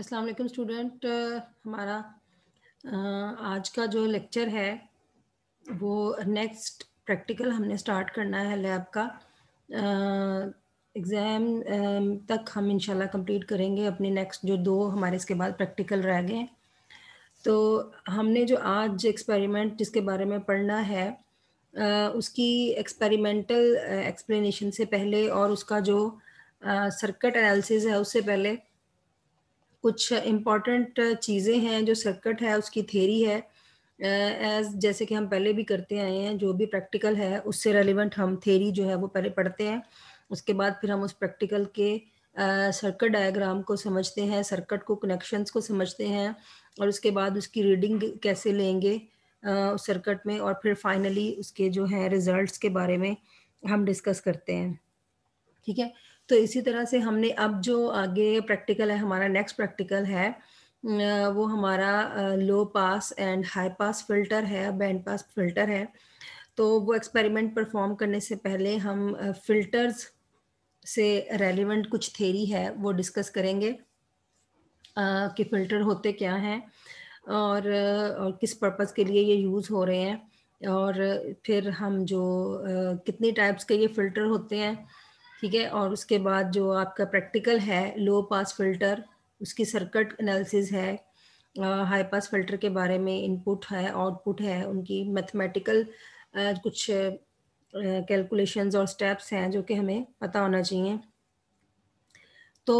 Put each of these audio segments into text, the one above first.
अस्सलाम वालेकुम स्टूडेंट हमारा आज का जो लेक्चर है वो नेक्स्ट प्रैक्टिकल हमने स्टार्ट करना है लैब का एग्ज़ाम तक हम इंशाल्लाह कंप्लीट करेंगे अपने नेक्स्ट जो दो हमारे इसके बाद प्रैक्टिकल रह गए तो हमने जो आज एक्सपेरिमेंट जिसके बारे में पढ़ना है उसकी एक्सपेरिमेंटल एक्सप्लेनेशन से पहले और उसका जो सर्किट एनालिसिस है उससे पहले कुछ इम्पॉर्टेंट चीज़ें हैं जो सर्किट है उसकी थेरी है एज जैसे कि हम पहले भी करते आए हैं जो भी प्रैक्टिकल है उससे रेलिवेंट हम थेरी जो है वो पहले पढ़ते हैं उसके बाद फिर हम उस प्रैक्टिकल के सर्किट uh, डायग्राम को समझते हैं सर्किट को कनेक्शंस को समझते हैं और उसके बाद उसकी रीडिंग कैसे लेंगे उस सर्किट में और फिर फाइनली उसके जो है रिजल्ट्स के बारे में हम डिस्कस करते हैं ठीक है तो इसी तरह से हमने अब जो आगे प्रैक्टिकल है हमारा नेक्स्ट प्रैक्टिकल है वो हमारा low pass and high pass filter है बैंड पास फिल्टर है तो वो एक्सपेरिमेंट परफॉर्म करने से पहले हम फिल्टर्स से रेलिवेंट कुछ थेरी है वो डिस्कस करेंगे कि फ़िल्टर होते क्या हैं और, और किस पर्पज़ के लिए ये यूज़ हो रहे हैं और फिर हम जो कितनी टाइप्स के ये फ़िल्टर होते हैं ठीक है और उसके बाद जो आपका प्रैक्टिकल है लो पास फिल्टर उसकी सर्किट एनालिसिस है हाई पास फिल्टर के बारे में इनपुट है आउटपुट है उनकी मैथमेटिकल कुछ कैलकुलेशंस और स्टेप्स हैं जो कि हमें पता होना चाहिए तो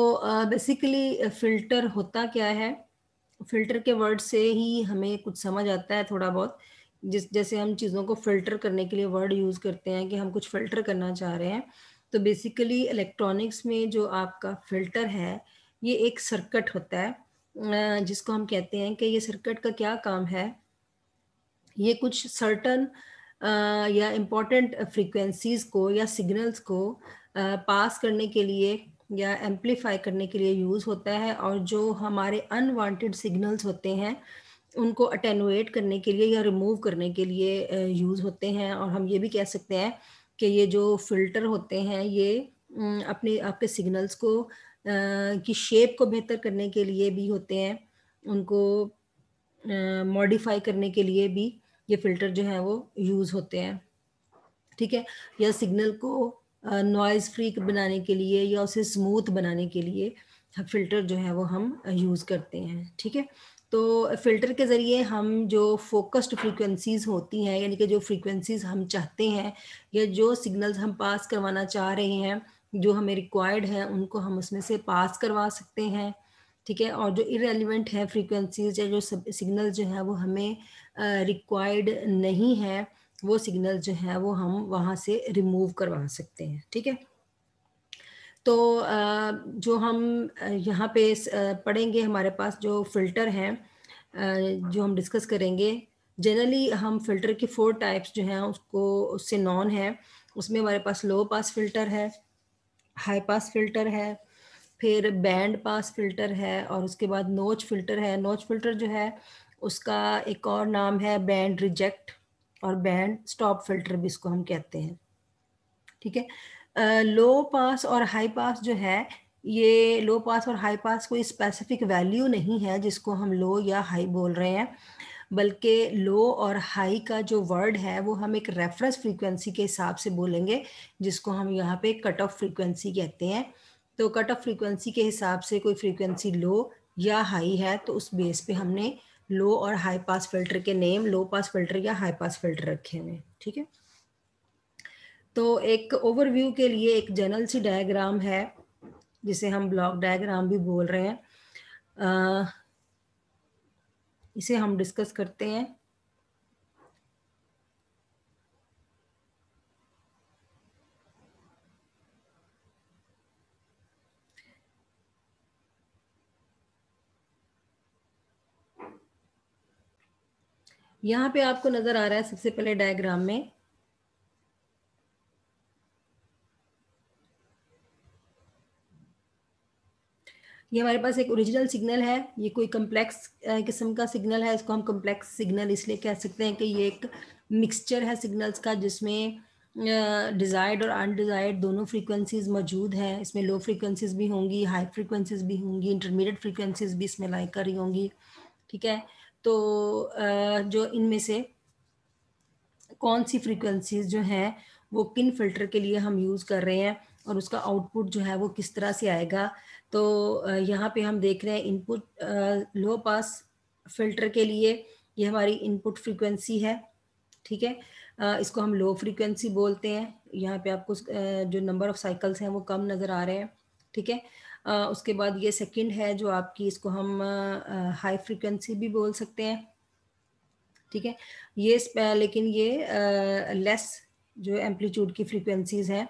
बेसिकली फ़िल्टर होता क्या है फ़िल्टर के वर्ड से ही हमें कुछ समझ आता है थोड़ा बहुत जिस जैसे हम चीज़ों को फ़िल्टर करने के लिए वर्ड यूज़ करते हैं कि हम कुछ फ़िल्टर करना चाह रहे हैं तो बेसिकली इलेक्ट्रॉनिक्स में जो आपका फिल्टर है ये एक सर्किट होता है जिसको हम कहते हैं कि ये सर्किट का क्या काम है ये कुछ सर्टन या इम्पॉर्टेंट फ्रीक्वेंसीज़ को या सिग्नल्स को पास करने के लिए या एम्पलीफाई करने के लिए यूज़ होता है और जो हमारे अनवांटेड सिग्नल्स होते हैं उनको अटेनुएट करने के लिए या रिमूव करने के लिए यूज़ होते हैं और हम ये भी कह सकते हैं कि ये जो फिल्टर होते हैं ये अपने आपके सिग्नल्स को की शेप को बेहतर करने के लिए भी होते हैं उनको मॉडिफाई करने के लिए भी ये फिल्टर जो है वो यूज़ होते हैं ठीक है या सिग्नल को नॉइज़ फ्री बनाने के लिए या उसे स्मूथ बनाने के लिए फिल्टर जो है वो हम यूज़ करते हैं ठीक है तो फिल्टर के ज़रिए हम जो फोकस्ड फ्रीक्वेंसीज़ होती हैं यानी कि जो फ्रीक्वेंसीज़ हम चाहते हैं या जो सिग्नल्स हम पास करवाना चाह रहे हैं जो हमें रिक्वायर्ड है उनको हम उसमें से पास करवा सकते हैं ठीक है और जो इरेलीवेंट है फ्रीक्वेंसीज या जो सिग्नल जो है वो हमें रिक्वायर्ड नहीं है वो सिग्नल जो है वो हम वहाँ से रिमूव करवा सकते हैं ठीक है तो जो हम यहाँ पे पढ़ेंगे हमारे पास जो फिल्टर हैं जो हम डिस्कस करेंगे जनरली हम फिल्टर के फोर टाइप्स जो हैं उसको उससे नॉन है उसमें हमारे पास लो पास फिल्टर है हाई पास फिल्टर है फिर बैंड पास फिल्टर है और उसके बाद नोच फिल्टर है नोच फिल्टर जो है उसका एक और नाम है बैंड रिजेक्ट और बैंड स्टॉप फिल्टर भी इसको हम कहते हैं ठीक है लो पास और हाई पास जो है ये लो पास और हाई पास कोई स्पेसिफिक वैल्यू नहीं है जिसको हम लो या हाई बोल रहे हैं बल्कि लो और हाई का जो वर्ड है वो हम एक रेफरेंस फ्रीक्वेंसी के हिसाब से बोलेंगे जिसको हम यहाँ पे कट ऑफ फ्रीक्वेंसी कहते हैं तो कट ऑफ फ्रीक्वेंसी के हिसाब से कोई फ्रीक्वेंसी लो या हाई है तो उस बेस पे हमने लो और हाई पास फिल्टर के नेम लो पास फिल्टर या हाई पास फिल्टर रखे हुए हैं ठीक है तो एक ओवरव्यू के लिए एक जनरल सी डायग्राम है जिसे हम ब्लॉक डायग्राम भी बोल रहे हैं इसे हम डिस्कस करते हैं यहाँ पे आपको नजर आ रहा है सबसे पहले डायग्राम में ये हमारे पास एक ओरिजिनल सिग्नल है ये कोई कम्प्लेक्स किस्म का सिग्नल है इसको हम कम्प्लेक्स सिग्नल इसलिए कह सकते हैं कि ये एक मिक्सचर है सिग्नल्स का जिसमें डिज़ायर्ड और अनडिज़ायर्ड दोनों फ्रीक्वेंसीज मौजूद हैं इसमें लो फ्रीक्वेंसीज भी होंगी हाई फ्रीक्वेंसीज भी होंगी इंटरमीडिएट फ्रीक्वेंसीज भी इसमें लाइक रही होंगी ठीक है तो जो इनमें से कौन सी फ्रीक्वेंसीज जो हैं वो किन फिल्टर के लिए हम यूज़ कर रहे हैं और उसका आउटपुट जो है वो किस तरह से आएगा तो यहाँ पे हम देख रहे हैं इनपुट लो पास फिल्टर के लिए ये हमारी इनपुट फ्रीक्वेंसी है ठीक है इसको हम लो फ्रीक्वेंसी बोलते हैं यहाँ पे आपको जो नंबर ऑफ साइकिल्स हैं वो कम नज़र आ रहे हैं ठीक है उसके बाद ये सेकंड है जो आपकी इसको हम हाई फ्रीक्वेंसी भी बोल सकते हैं ठीक है ये लेकिन ये लेस जो एम्पलीट्यूड की फ्रीक्वेंसीज हैं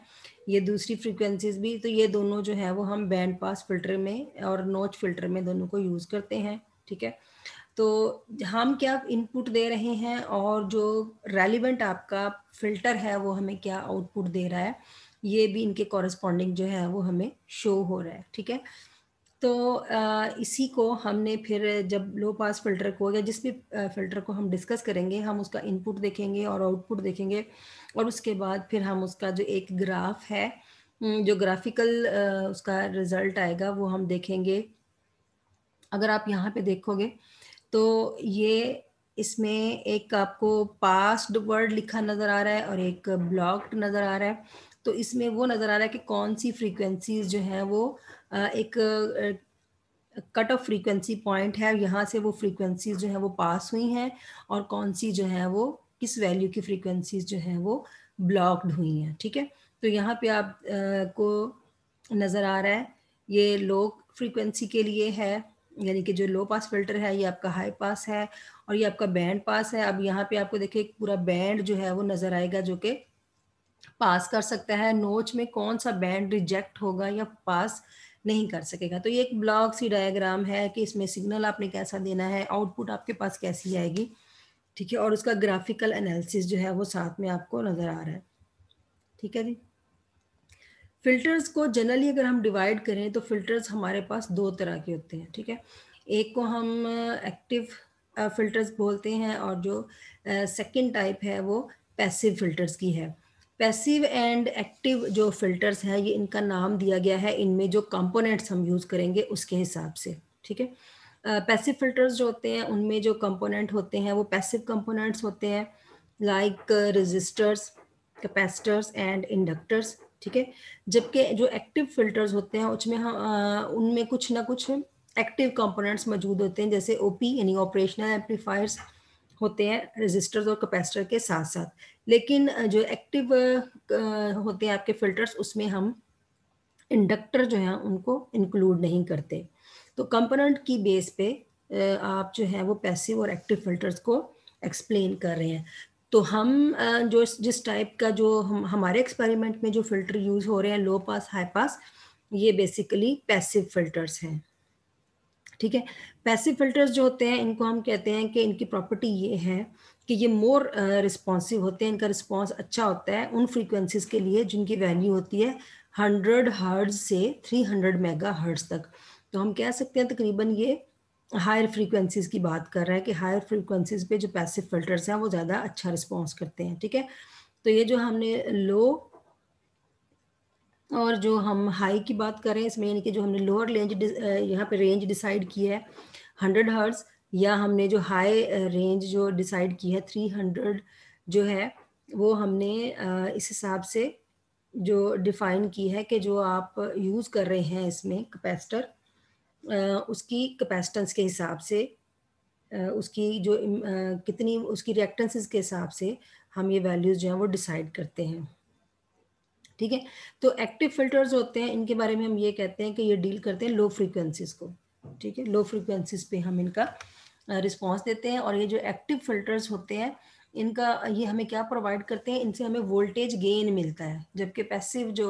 ये दूसरी फ्रिक्वेंसीज भी तो ये दोनों जो है वो हम बैंड पास फिल्टर में और नोच फिल्टर में दोनों को यूज़ करते हैं ठीक है तो हम क्या इनपुट दे रहे हैं और जो रेलिवेंट आपका फिल्टर है वो हमें क्या आउटपुट दे रहा है ये भी इनके कॉरस्पॉन्डिंग जो है वो हमें शो हो रहा है ठीक है तो इसी को हमने फिर जब लो पास फिल्टर को या जिस भी फिल्टर को हम डिस्कस करेंगे हम उसका इनपुट देखेंगे और आउटपुट देखेंगे और उसके बाद फिर हम उसका जो एक ग्राफ है जो ग्राफिकल उसका रिजल्ट आएगा वो हम देखेंगे अगर आप यहाँ पे देखोगे तो ये इसमें एक आपको पास्ड वर्ड लिखा नज़र आ रहा है और एक ब्लॉक्ड नज़र आ रहा है तो इसमें वो नज़र आ रहा है कि कौन सी फ्रीक्वेंसीज जो हैं वो एक कट ऑफ फ्रीक्वेंसी पॉइंट है यहाँ से वो फ्रीक्वेंसीज जो हैं वो पास हुई हैं और कौन सी जो है वो किस वैल्यू की फ्रीक्वेंसीज जो हैं वो ब्लॉक्ड हुई हैं ठीक है तो यहाँ पे आप आ, को नज़र आ रहा है ये लो फ्रीक्वेंसी के लिए है यानी कि जो लो पास फिल्टर है ये आपका हाई पास है और ये आपका बैंड पास है अब यहाँ पे आपको देखिए पूरा बैंड जो है वो नज़र आएगा जो कि पास कर सकता है नोच में कौन सा बैंड रिजेक्ट होगा या पास नहीं कर सकेगा तो ये एक ब्लॉक सी डायग्राम है कि इसमें सिग्नल आपने कैसा देना है आउटपुट आपके पास कैसी आएगी ठीक है और उसका ग्राफिकल एनालिसिस जो है वो साथ में आपको नज़र आ रहा है ठीक है जी फिल्टर्स को जनरली अगर हम डिवाइड करें तो फिल्टर्स हमारे पास दो तरह के होते हैं ठीक है एक को हम एक्टिव uh, फिल्टर्स uh, बोलते हैं और जो सेकेंड uh, टाइप है वो पैसिव फिल्टर्स की है पैसिव एंड एक्टिव जो फिल्टर्स हैं ये इनका नाम दिया गया है इनमें जो कंपोनेंट्स हम यूज़ करेंगे उसके हिसाब से ठीक है पैसिव फिल्टर्स जो होते हैं उनमें जो कंपोनेंट होते हैं वो पैसिव कंपोनेंट्स होते हैं like resistors capacitors and inductors ठीक है जबकि जो एक्टिव फिल्टर्स होते हैं उसमें हम उनमें कुछ ना कुछ एक्टिव कंपोनेंट्स मौजूद होते हैं जैसे ओपी यानी ऑपरेशनल एम्पलीफायर्स होते हैं रजिस्टर्स और कैपेसिटर के साथ साथ लेकिन जो एक्टिव होते हैं आपके फिल्टर्स उसमें हम इंडक्टर जो हैं उनको इंक्लूड नहीं करते तो कंपोनेंट की बेस पे आप जो है वो पैसिव और एक्टिव फिल्टर्स को एक्सप्लेन कर रहे हैं तो हम जो जिस टाइप का जो हम हमारे एक्सपेरिमेंट में जो फिल्टर यूज़ हो रहे हैं लो पास हाई पास ये बेसिकली पैसिव फिल्टर्स हैं ठीक है पैसिव फिल्टर्स जो होते हैं इनको हम कहते हैं कि इनकी प्रॉपर्टी ये है कि ये मोर रिस्पॉन्सिव होते हैं इनका रिस्पॉन्स अच्छा होता है उन फ्रीक्वेंसीज के लिए जिनकी वैल्यू होती है हंड्रेड हर्ट्ज से थ्री हंड्रेड मेगा हर्ट्ज तक तो हम कह सकते हैं तकरीबन ये हायर फ्रीक्वेंसीज की बात कर रहा है कि हायर फ्रीक्वेंसीज पे जो पैसिव फिल्टर्स हैं वो ज़्यादा अच्छा रिस्पॉन्स करते हैं ठीक है तो ये जो हमने लो और जो हम हाई की बात करें इसमें यानी कि जो हमने लोअर रेंज यहाँ पे रेंज डिसाइड की है हंड्रेड हर्ड्स या हमने जो हाई रेंज जो डिसाइड की है थ्री हंड्रेड जो है वो हमने इस हिसाब से जो डिफाइन की है कि जो आप यूज़ कर रहे हैं इसमें कैपेसिटर उसकी कैपेसिटेंस के हिसाब से उसकी जो कितनी उसकी रिएक्टेंसेस के हिसाब से हम ये वैल्यूज़ जो हैं वो डिसाइड करते हैं ठीक है तो एक्टिव फिल्टर्स होते हैं इनके बारे में हम ये कहते हैं कि ये डील करते हैं लो फ्रीक्वेंसीज़ को ठीक है लो फ्रीक्वेंसीज़ पे हम इनका रिस्पॉन्स देते हैं और ये जो एक्टिव फिल्टर्स होते हैं इनका ये हमें क्या प्रोवाइड करते हैं इनसे हमें वोल्टेज गेन मिलता है जबकि पैसिव जो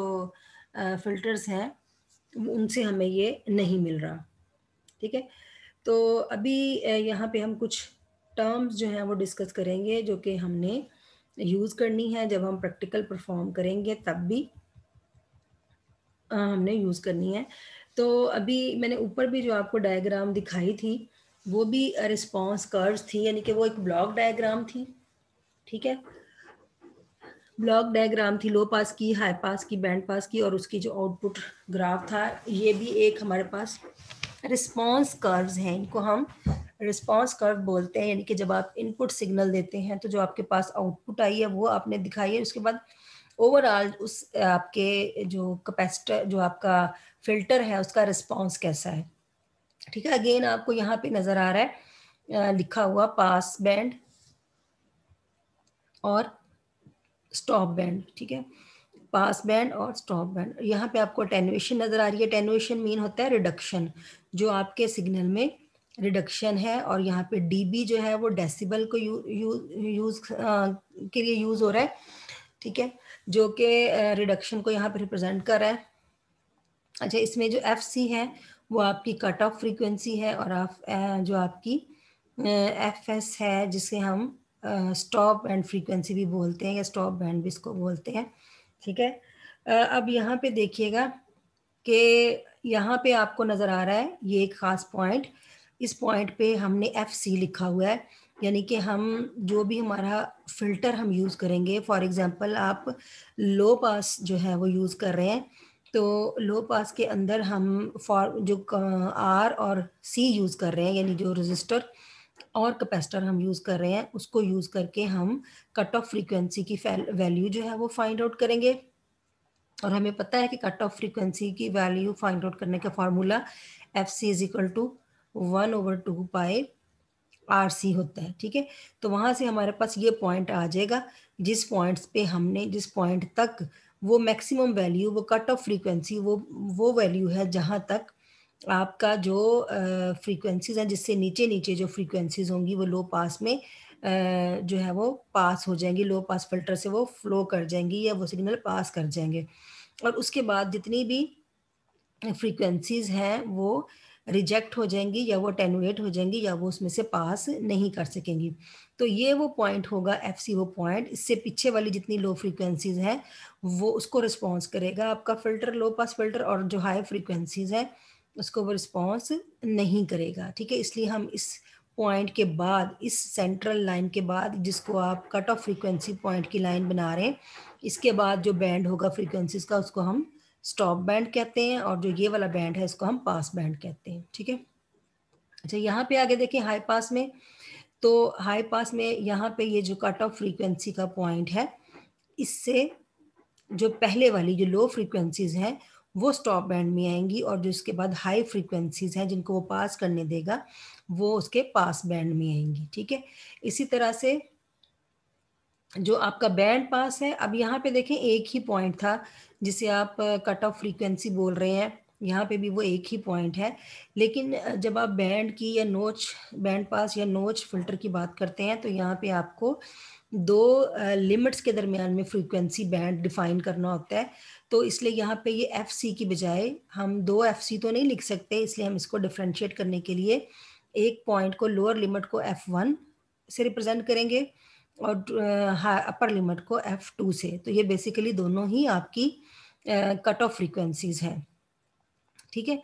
फिल्टर्स हैं उनसे हमें ये नहीं मिल रहा ठीक है तो अभी यहाँ पे हम कुछ टर्म्स जो हैं वो डिस्कस करेंगे जो कि हमने यूज़ करनी है जब हम प्रैक्टिकल परफॉर्म करेंगे तब भी हमने यूज़ करनी है तो अभी मैंने ऊपर भी जो आपको डायग्राम दिखाई थी वो भी रिस्पॉन्स कर्व थी यानी कि वो एक ब्लॉक डायग्राम थी ठीक है ब्लॉक डायग्राम थी लो पास की हाई पास की बैंड पास की और उसकी जो आउटपुट ग्राफ था ये भी एक हमारे पास रिस्पॉन्स कर्व्स हैं इनको हम रिस्पॉन्स कर्व बोलते हैं यानी कि जब आप इनपुट सिग्नल देते हैं तो जो आपके पास आउटपुट आई है वो आपने दिखाई है उसके बाद ओवरऑल उस आपके जो कैपेसिटर जो आपका फिल्टर है उसका रिस्पॉन्स कैसा है ठीक है अगेन आपको यहाँ पे नजर आ रहा है आ, लिखा हुआ पास बैंड और स्टॉप बैंड ठीक है पास बैंड और स्टॉप बैंड यहाँ पे आपको टेनुएशन नज़र आ रही है टेनुएशन मीन होता है रिडक्शन जो आपके सिग्नल में रिडक्शन है और यहाँ पे डीबी जो है वो डेसिबल को यू, यू, यूज आ, के लिए यूज़ हो रहा है ठीक है जो कि रिडक्शन को यहाँ पे रिप्रेजेंट कर रहा है अच्छा इसमें जो एफ सी है वो आपकी कट ऑफ फ्रीक्वेंसी है और आप जो आपकी एफ एस है जिसे हम स्टॉप बैंड फ्रीक्वेंसी भी बोलते हैं या स्टॉप बैंड भी इसको बोलते हैं ठीक है अब यहाँ पे देखिएगा कि यहाँ पे आपको नज़र आ रहा है ये एक ख़ास पॉइंट इस पॉइंट पे हमने एफ सी लिखा हुआ है यानी कि हम जो भी हमारा फ़िल्टर हम यूज़ करेंगे फॉर एग्ज़ाम्पल आप लो पास जो है वो यूज़ कर रहे हैं तो लो पास के अंदर हम फॉर जो आर और सी यूज़ कर रहे हैं यानी जो रजिस्टर और कैपेसिटर हम यूज़ कर रहे हैं उसको यूज़ करके हम कट ऑफ फ्रीक्वेंसी की वैल्यू जो है वो फाइंड आउट करेंगे और हमें पता है कि कट ऑफ फ्रीक्वेंसी की वैल्यू फाइंड आउट करने का formula F C is equal to one over two pi R C होता है ठीक है तो वहाँ से हमारे पास ये पॉइंट आ जाएगा जिस पॉइंट्स पे हमने जिस पॉइंट तक वो मैक्सिमम वैल्यू वो कट ऑफ फ्रीक्वेंसी वो वो वैल्यू है जहाँ तक आपका जो फ्रीक्वेंसीज हैं जिससे नीचे नीचे जो फ्रीक्वेंसीज होंगी वो लो पास में uh, जो है वो पास हो जाएंगी लो पास फिल्टर से वो फ्लो कर जाएंगी या वो सिग्नल पास कर जाएंगे और उसके बाद जितनी भी फ्रीक्वेंसीज हैं वो रिजेक्ट हो जाएंगी या वो टेनुएट हो जाएंगी या वो उसमें से पास नहीं कर सकेंगी तो ये वो पॉइंट होगा एफ सी वो पॉइंट इससे पीछे वाली जितनी लो फ्रीक्वेंसीज हैं वो उसको रिस्पॉन्स करेगा आपका फिल्टर लो पास फिल्टर और जो हाई फ्रीक्वेंसीज है उसको वो रिस्पॉन्स नहीं करेगा ठीक है इसलिए हम इस पॉइंट के बाद इस सेंट्रल लाइन के बाद जिसको आप कट ऑफ फ्रीक्वेंसी पॉइंट की लाइन बना रहे हैं इसके बाद जो बैंड होगा फ्रीक्वेंसीज का उसको हम स्टॉप बैंड कहते हैं और जो ये वाला बैंड है इसको हम पास बैंड कहते हैं ठीक है अच्छा यहाँ पे आगे देखें हाई पास में तो हाई पास में यहाँ पे ये जो कट ऑफ फ्रीक्वेंसी का पॉइंट है इससे जो पहले वाली जो लो फ्रीक्वेंसीज हैं वो स्टॉप बैंड में आएंगी और जो इसके बाद हाई फ्रीक्वेंसीज हैं जिनको वो पास करने देगा वो उसके पास बैंड में आएंगी ठीक है इसी तरह से जो आपका बैंड पास है अब यहाँ पे देखें एक ही पॉइंट था जिसे आप कट ऑफ फ्रीक्वेंसी बोल रहे हैं यहाँ पे भी वो एक ही पॉइंट है लेकिन जब आप बैंड की या नोच बैंड पास या नोच फिल्टर की बात करते हैं तो यहाँ पे आपको दो लिमिट्स के दरमियान में फ्रीक्वेंसी बैंड डिफाइन करना होता है तो इसलिए यहाँ पे ये एफ सी की बजाय हम दो एफ सी तो नहीं लिख सकते इसलिए हम इसको डिफ्रेंशिएट करने के लिए एक पॉइंट को लोअर लिमिट को एफ वन से रिप्रेजेंट करेंगे और अपर लिमिट को एफ टू से तो ये बेसिकली दोनों ही आपकी कट ऑफ फ्रीक्वेंसीज हैं ठीक है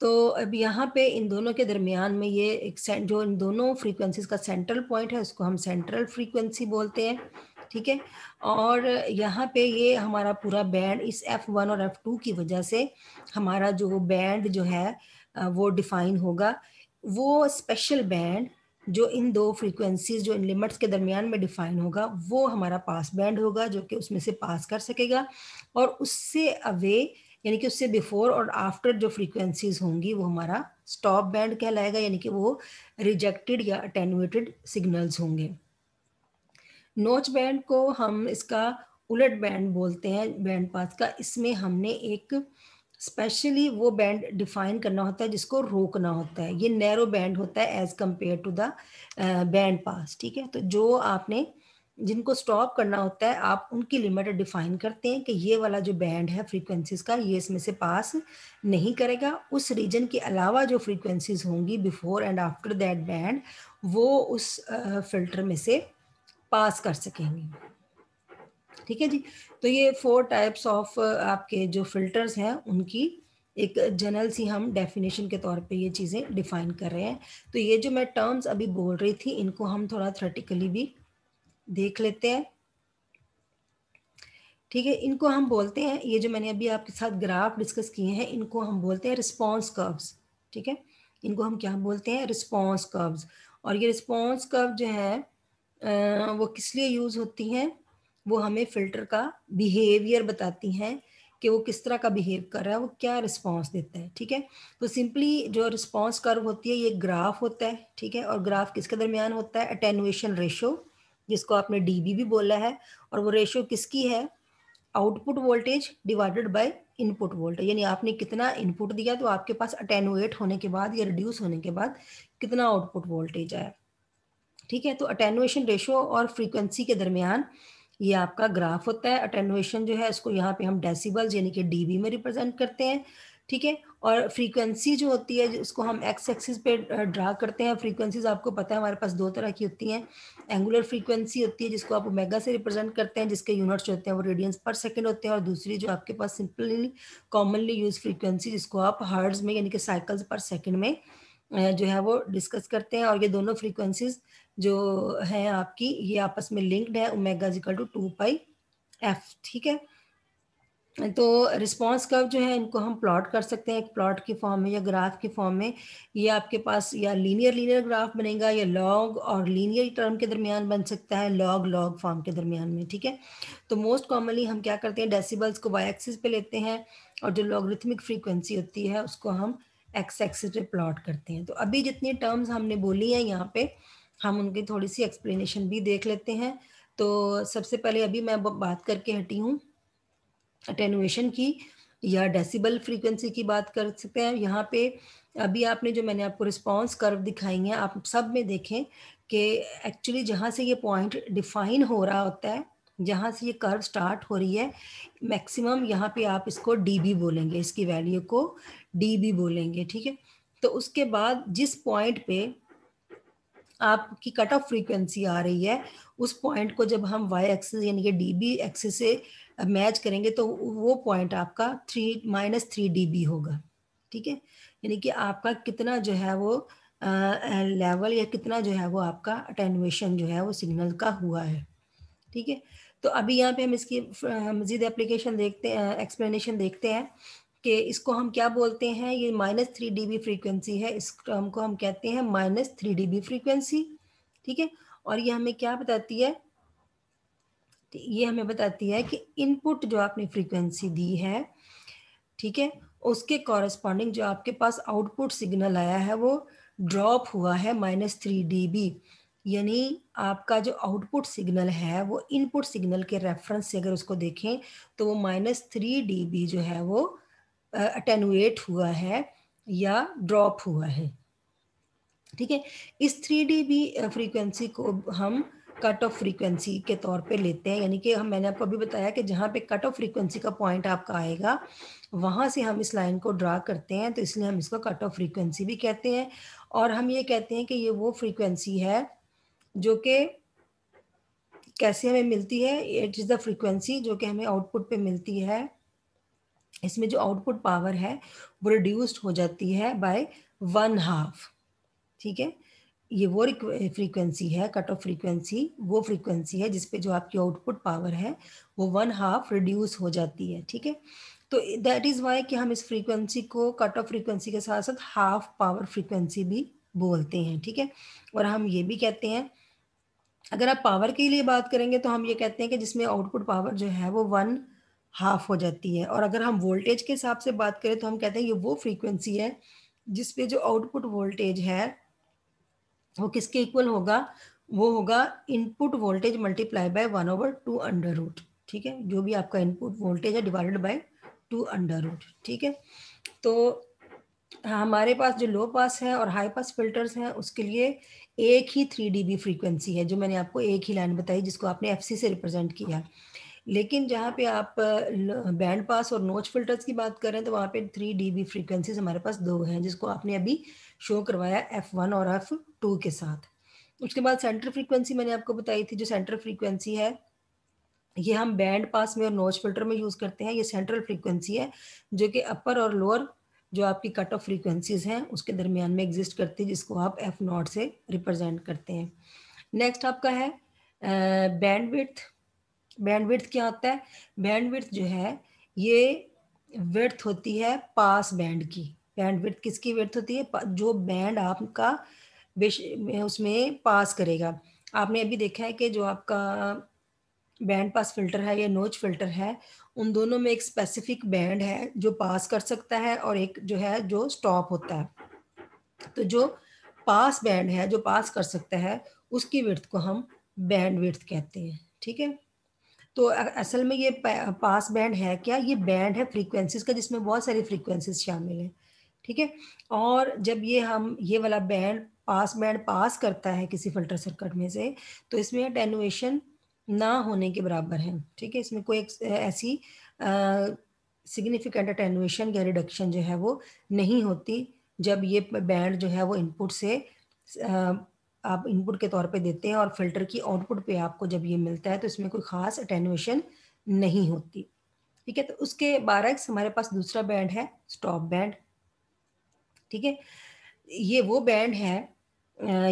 तो अब यहाँ पे इन दोनों के दरमियान में ये एक जो इन दोनों फ्रीक्वेंसीज का सेंट्रल पॉइंट है उसको हम सेंट्रल फ्रीक्वेंसी बोलते हैं ठीक है और यहाँ पे ये हमारा पूरा बैंड इस एफ वन और एफ टू की वजह से हमारा जो बैंड जो है वो डिफाइन होगा वो स्पेशल बैंड जो इन दो फ्रीक्वेंसीज जो इन लिमिट्स के दरमियान में डिफाइन होगा वो हमारा पास बैंड होगा जो कि उसमें से पास कर सकेगा और उससे अवे यानी कि उससे बिफोर और आफ्टर जो फ्रीक्वेंसीज होंगी वो हमारा स्टॉप बैंड कहलाएगा यानी कि वो रिजेक्टेड या अटेनुएटेड सिग्नल्स होंगे नोच बैंड को हम इसका उलट बैंड बोलते हैं बैंड पास का इसमें हमने एक स्पेशली वो बैंड डिफाइन करना होता है जिसको रोकना होता है ये नैरो बैंड होता है as compared to the band pass ठीक है तो जो आपने जिनको स्टॉप करना होता है आप उनकी लिमिट डिफाइन करते हैं कि ये वाला जो बैंड है फ्रीक्वेंसीज का ये इसमें से पास नहीं करेगा उस रीजन के अलावा जो फ्रीक्वेंसीज होंगी before and after that band वो उस फिल्टर में से पास कर सकेंगे ठीक है जी तो ये फोर टाइप्स ऑफ आपके जो फिल्टर्स हैं उनकी एक जनरल सी हम डेफिनेशन के तौर पे ये चीज़ें डिफाइन कर रहे हैं तो ये जो मैं टर्म्स अभी बोल रही थी इनको हम थोड़ा थ्रेटिकली भी देख लेते हैं ठीक है इनको हम बोलते हैं ये जो मैंने अभी आपके साथ ग्राफ डिस्कस किए हैं इनको हम बोलते हैं रिस्पॉन्स कर्व्स ठीक है इनको हम क्या बोलते हैं रिस्पॉन्स कर्व्स और ये रिस्पॉन्स कर्व जो है वो किस लिए यूज़ होती हैं वो हमें फ़िल्टर का बिहेवियर बताती हैं कि वो किस तरह का बिहेव कर रहा है वो क्या रिस्पॉन्स देता है ठीक है तो सिंपली जो रिस्पॉन्स कर्व होती है ये ग्राफ होता है ठीक है और ग्राफ किसके दरमियान होता है अटेनुएशन रेशो जिसको आपने डीबी भी बोला है और वो रेशियो किसकी है output voltage divided by input voltage यानी आपने कितना इनपुट दिया तो आपके पास अटेनुएट होने के बाद या रिड्यूस होने के बाद कितना आउटपुट वोल्टेज आया ठीक है तो अटेनुएशन रेशो और फ्रीक्वेंसी के दरमियान ये आपका ग्राफ होता है अटेनुएशन जो है इसको यहाँ पे हम डेसीबल्स यानी कि डीबी में रिप्रेजेंट करते हैं ठीक है और फ्रीक्वेंसी जो होती है उसको हम एक्स एक्सिस पे ड्रा करते हैं फ्रीक्वेंसीज आपको पता है हमारे पास दो तरह की होती हैं एंगुलर फ्रीक्वेंसी होती है जिसको आप ओमेगा से रिप्रेजेंट करते हैं जिसके यूनिट्स जो होते हैं वो रेडियंस पर सेकंड होते हैं और दूसरी जो आपके पास सिंपली कॉमनली यूज फ्रीक्वेंसी जिसको आप हर्ड्स में यानी कि साइकिल्स पर सेकेंड में जो है वो डिस्कस करते हैं और ये दोनों फ्रीक्वेंसीज जो हैं आपकी ये आपस में लिंक्ड है omega equal to two pi F ठीक है तो रिस्पांस कर्व जो है इनको हम प्लॉट कर सकते हैं एक प्लॉट की फॉर्म में या ग्राफ की फॉर्म में ये आपके पास या लीनियर लीनियर ग्राफ बनेगा या लॉग और लीनियर टर्म के दरमियान बन सकता है लॉग लॉग फॉर्म के दरमियान में ठीक है तो मोस्ट कॉमनली हम क्या करते हैं डेसीबल्स को वाई एक्सिस पे लेते हैं और जो लॉगरिथमिक फ्रीक्वेंसी होती है उसको हम एक्स एक्सिस पे प्लॉट करते हैं तो अभी जितनी टर्म्स हमने बोली हैं यहाँ पे हम उनकी थोड़ी सी एक्सप्लेनेशन भी देख लेते हैं तो सबसे पहले अभी मैं बात करके हटी हूँ अटेनुएशन की या डेसिबल फ्रीक्वेंसी की बात कर सकते हैं यहाँ पे अभी आपने जो मैंने आपको रिस्पॉन्स कर्व दिखाई है आप सब में देखें कि एक्चुअली जहाँ से ये पॉइंट डिफाइन हो रहा होता है जहाँ से ये कर्व स्टार्ट हो रही है मैक्सिमम यहाँ पे आप इसको डी बोलेंगे इसकी वैल्यू को डी बोलेंगे ठीक है तो उसके बाद जिस पॉइंट पे आपकी कट ऑफ फ्रीक्वेंसी आ रही है उस पॉइंट को जब हम वाई एक्सिस यानी कि डी बी एक्सिस से मैच करेंगे तो वो पॉइंट आपका थ्री माइनस थ्री डी होगा ठीक है यानी कि आपका कितना जो है वो लेवल या कितना जो है वो आपका अटेनुएशन जो है वो सिग्नल का हुआ है ठीक है तो अभी यहाँ पे हम इसकी मजीद एप्लीकेशन देखते हैं एक्सप्लेनेशन देखते हैं कि इसको हम क्या बोलते हैं ये minus three D B frequency है इस टर्म को हम कहते हैं minus three D B frequency ठीक है और ये हमें क्या बताती है ये हमें बताती है कि इनपुट जो आपने फ्रीक्वेंसी दी है ठीक है उसके कॉरेस्पॉन्डिंग जो आपके पास आउटपुट सिग्नल आया है वो ड्रॉप हुआ है माइनस थ्री डी बी यानी आपका जो आउटपुट सिग्नल है वो इनपुट सिग्नल के रेफरेंस से अगर उसको देखें तो वो माइनस थ्री डी बी जो है वो अटेनुएट हुआ है या ड्रॉप हुआ है ठीक है इस थ्री डी बी फ्रीक्वेंसी को हम कट ऑफ फ्रीक्वेंसी के तौर पे लेते हैं यानी कि हम मैंने आपको अभी बताया कि जहाँ पे कट ऑफ फ्रीक्वेंसी का पॉइंट आपका आएगा वहाँ से हम इस लाइन को ड्रा करते हैं तो इसलिए हम इसको कट ऑफ फ्रीक्वेंसी भी कहते हैं और हम ये कहते हैं कि ये वो फ्रीक्वेंसी है जो कि कैसे हमें मिलती है इट इज़ द फ्रीक्वेंसी जो कि हमें आउटपुट पे मिलती है इसमें जो आउटपुट पावर है वो रिड्यूस्ड हो जाती है बाय वन हाफ ठीक है ये वो फ्रीक्वेंसी है कट ऑफ फ्रीक्वेंसी वो फ्रीक्वेंसी है जिसपे जो आपकी आउटपुट पावर है वो वन हाफ रिड्यूस हो जाती है ठीक है तो दैट इज़ वाई कि हम इस फ्रीक्वेंसी को कट ऑफ फ्रीक्वेंसी के साथ साथ हाफ पावर फ्रीक्वेंसी भी बोलते हैं ठीक है और हम ये भी कहते हैं अगर आप पावर के लिए बात करेंगे तो हम ये कहते हैं कि जिसमें आउटपुट पावर जो है वो वन हाफ हो जाती है और अगर हम वोल्टेज के हिसाब से बात करें तो हम कहते हैं ये वो फ्रीक्वेंसी है जिसपे जो आउटपुट वोल्टेज है वो किसके इक्वल होगा वो होगा input voltage multiply by one over two under root ठीक है जो भी आपका इनपुट वोल्टेज है divided by two under root ठीक है तो हमारे पास जो लो पास है और हाई पास फिल्टर्स हैं उसके लिए एक ही थ्री डी फ्रीक्वेंसी है जो मैंने आपको एक ही लाइन बताई जिसको आपने एफ से रिप्रेजेंट किया लेकिन जहाँ पे आप बैंड पास और नोच फिल्टर्स की बात करें तो वहाँ पे थ्री डी फ्रीक्वेंसीज हमारे पास दो हैं जिसको आपने अभी शो करवाया एफ वन और एफ टू के साथ उसके बाद सेंटर फ्रीक्वेंसी मैंने आपको बताई थी जो सेंटर फ्रीक्वेंसी है ये हम बैंड पास में और नोच फिल्टर में यूज़ करते हैं ये सेंट्रल फ्रीक्वेंसी है जो कि अपर और लोअर जो आपकी कट ऑफ फ्रीक्वेंसीज हैं उसके दरमियान में एग्जिस्ट करती है जिसको आप एफ नॉट से रिप्रेजेंट करते हैं नेक्स्ट आपका है बैंड विथ बैंड विथ क्या होता है बैंड विथ जो है ये विथ होती है पास बैंड की बैंड विथ किसकी विथ होती है जो बैंड आपका उसमें पास करेगा आपने अभी देखा है कि जो आपका बैंड पास फिल्टर है या नोच फिल्टर है उन दोनों में एक स्पेसिफिक बैंड है जो पास कर सकता है और एक जो है जो स्टॉप होता है तो जो पास बैंड है जो पास कर सकता है उसकी विर्थ को हम बैंड विर्थ कहते हैं ठीक है तो असल में ये पास बैंड है क्या ये बैंड है फ्रीक्वेंसीज का जिसमें बहुत सारी फ्रीक्वेंसीज शामिल हैं ठीक है और जब ये हम ये वाला बैंड पास बैंड पास करता है किसी फिल्टर सर्किट में से तो इसमें अटेनुएशन ना होने के बराबर है ठीक है इसमें कोई ऐसी सिग्निफिकेंट अटेनुएशन या रिडक्शन जो है वो नहीं होती जब ये बैंड जो है वो इनपुट से आप इनपुट के तौर पे देते हैं और फिल्टर की आउटपुट पे आपको जब ये मिलता है तो इसमें कोई ख़ास अटेनुएशन नहीं होती ठीक है तो उसके बारह हमारे पास दूसरा बैंड है स्टॉप बैंड ठीक है ये वो बैंड है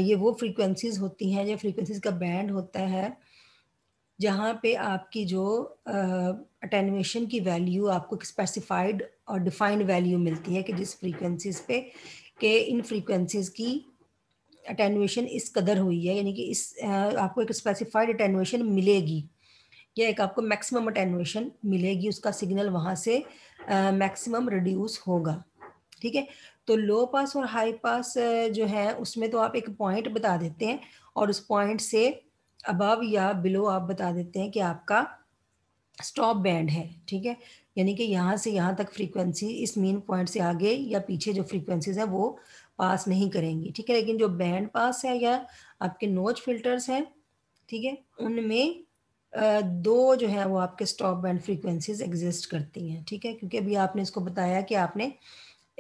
ये वो फ्रीक्वेंसीज होती हैं या फ्रीक्वेंसीज का बैंड होता है जहाँ पे आपकी जो अटेनुएशन की वैल्यू आपको एक स्पेसिफाइड और डिफाइंड वैल्यू मिलती है कि जिस फ्रीक्वेंसीज पे के इन फ्रीक्वेंसीज की अटेनुएशन इस कदर हुई है यानी कि इस uh, आपको एक स्पेसिफाइड अटेनुएशन मिलेगी या एक आपको मैक्सिमम अटेनुएशन मिलेगी उसका सिग्नल वहाँ से मैक्सिमम uh, रिड्यूस होगा ठीक है तो लो पास और हाई पास जो है उसमें तो आप एक पॉइंट बता देते हैं और उस पॉइंट से अबव या बिलो आप बता देते हैं कि आपका स्टॉप बैंड है ठीक है यानी कि यहाँ से यहाँ तक फ्रीक्वेंसी इस मेन पॉइंट से आगे या पीछे जो फ्रीक्वेंसीज हैं वो पास नहीं करेंगी ठीक है लेकिन जो बैंड पास है या आपके नोच फिल्टर्स हैं ठीक है उनमें दो जो है वो आपके स्टॉप बैंड फ्रीक्वेंसीज एग्जिस्ट करती हैं ठीक है क्योंकि अभी आपने इसको बताया कि आपने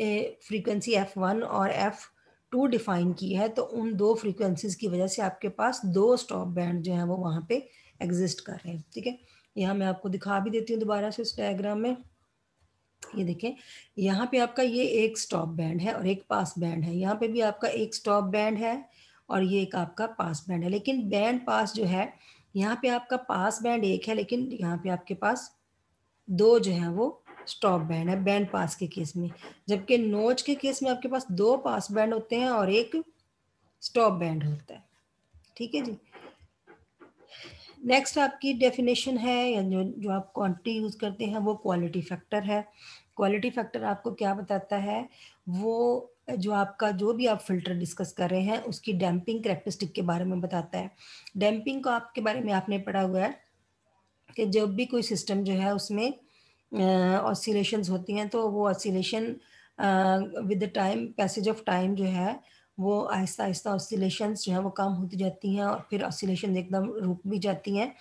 फ्रीक्वेंसी एफ वन और एफ टू डिफाइन की है तो उन दो फ्रीक्वेंसीज की वजह से आपके पास दो स्टॉप बैंड जो हैं वो वहाँ पे एग्जिस्ट कर रहे हैं ठीक है यहाँ मैं आपको दिखा भी देती हूँ दोबारा से इस डायग्राम में ये देखें यहाँ पे आपका ये एक स्टॉप बैंड है और एक पास बैंड है यहाँ पे भी आपका एक स्टॉप बैंड है और ये एक आपका पास बैंड है लेकिन बैंड पास जो है यहाँ पे आपका पास बैंड एक है लेकिन यहाँ पे आपके पास दो जो है वो स्टॉप बैंड है बैंड पास के केस में जबकि नोच के केस में आपके पास दो पास बैंड होते हैं और एक स्टॉप बैंड होता है ठीक है जी नेक्स्ट आपकी डेफिनेशन है या जो जो आप क्वांटिटी यूज़ करते हैं वो क्वालिटी फैक्टर है क्वालिटी फैक्टर आपको क्या बताता है वो जो आपका जो भी आप फिल्टर डिस्कस कर रहे हैं उसकी डैम्पिंग करेक्टरिस्टिक के बारे में बताता है डैम्पिंग को आपके बारे में आपने पढ़ा हुआ है कि जब भी कोई सिस्टम जो है उसमें uh, होती हैं तो वो oscillation with the time passage of time जो है वो आहिस्ता आहिस्ता ऑसिलेशन जो है वो कम होती जाती हैं और फिर ऑसिलेशन एकदम रुक भी जाती हैं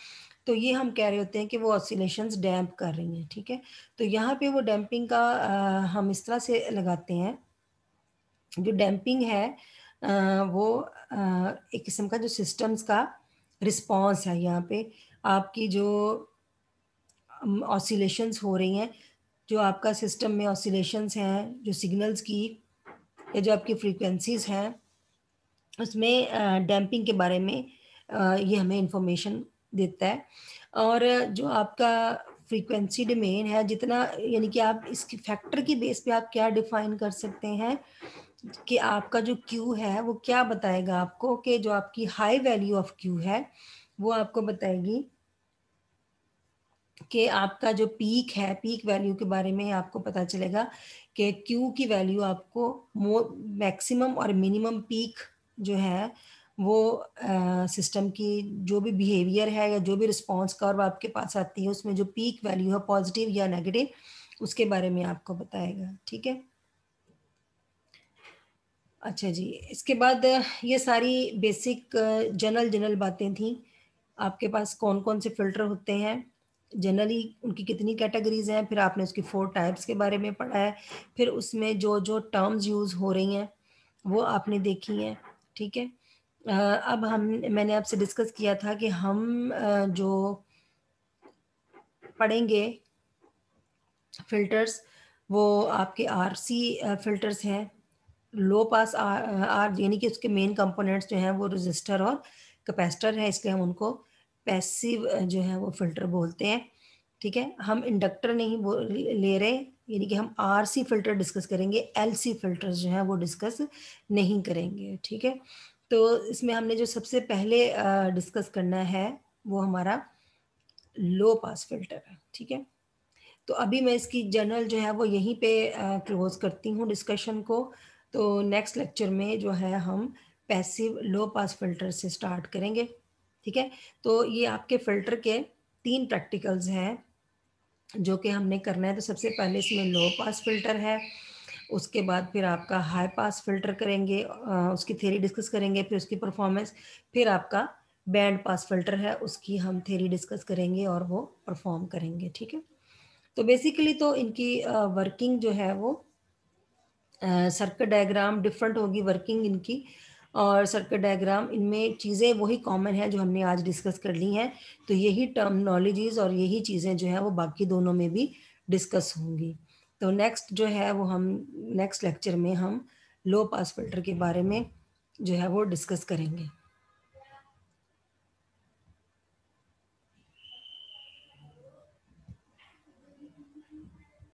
तो ये हम कह रहे होते हैं कि वो ऑसिलेशन डैम्प कर रही हैं ठीक है तो यहाँ पे वो डैम्पिंग का आ, हम इस तरह से लगाते हैं जो डैम्पिंग है आ, वो आ, एक किस्म का जो सिस्टम्स का रिस्पॉन्स है यहाँ पे आपकी जो ऑसिलेशंस हो रही हैं जो आपका सिस्टम में ऑसिलेशंस हैं जो सिग्नल्स की या जो आपकी फ्रीक्वेंसीज हैं उसमें डैम्पिंग के बारे में ये हमें इंफॉर्मेशन देता है और जो आपका फ्रीक्वेंसी डोमेन है जितना यानी कि आप इसकी फैक्टर की बेस पे आप क्या डिफाइन कर सकते हैं कि आपका जो क्यू है वो क्या बताएगा आपको कि जो आपकी हाई वैल्यू ऑफ क्यू है वो आपको बताएगी कि आपका जो पीक है पीक वैल्यू के बारे में आपको पता चलेगा कि क्यू की वैल्यू आपको मोर मैक्सिमम और मिनिमम पीक जो है वो सिस्टम की जो भी बिहेवियर है या जो भी रिस्पांस कर्व आपके पास आती है उसमें जो पीक वैल्यू है पॉजिटिव या नेगेटिव उसके बारे में आपको बताएगा ठीक है अच्छा जी इसके बाद ये सारी बेसिक जनरल जनरल बातें थी आपके पास कौन कौन से फिल्टर होते हैं जनरली उनकी कितनी कैटेगरीज हैं फिर आपने उसकी फोर टाइप्स के बारे में पढ़ा है फिर उसमें जो जो टर्म्स यूज़ हो रही हैं वो आपने देखी हैं ठीक है अब हम मैंने आपसे डिस्कस किया था कि हम जो पढ़ेंगे फ़िल्टर्स वो आपके आरसी फ़िल्टर्स हैं लो पास आर, आर यानी कि उसके मेन कंपोनेंट्स जो हैं वो रजिस्टर और कैपेसिटर हैं इसलिए हम उनको पैसिव जो है वो फिल्टर बोलते हैं ठीक है हम इंडक्टर नहीं ले रहे यानी कि हम आर सी फिल्टर डिस्कस करेंगे एल सी फिल्टर जो है वो डिस्कस नहीं करेंगे ठीक है तो इसमें हमने जो सबसे पहले डिस्कस करना है वो हमारा लो पास फिल्टर है ठीक है तो अभी मैं इसकी जनरल जो है वो यहीं पे क्लोज करती हूँ डिस्कशन को तो नेक्स्ट लेक्चर में जो है हम पैसिव लो पास फिल्टर से स्टार्ट करेंगे ठीक है तो ये आपके फिल्टर के तीन प्रैक्टिकल्स हैं जो कि हमने करना है तो सबसे पहले इसमें लो पास फिल्टर है उसके बाद फिर आपका हाई पास फिल्टर करेंगे उसकी थेरी डिस्कस करेंगे फिर उसकी परफॉर्मेंस फिर आपका बैंड पास फिल्टर है उसकी हम थेरी डिस्कस करेंगे और वो परफॉर्म करेंगे ठीक है तो बेसिकली तो इनकी वर्किंग जो है वो सर्कल डायग्राम डिफरेंट होगी वर्किंग इनकी और सर्किट डायग्राम इनमें चीज़ें वही कॉमन है जो हमने आज डिस्कस कर ली हैं तो यही टर्मनोलॉजीज़ और यही चीज़ें जो है वो बाकी दोनों में भी डिस्कस होंगी तो नेक्स्ट जो है वो हम नेक्स्ट लेक्चर में हम लो पास फिल्टर के बारे में जो है वो डिस्कस करेंगे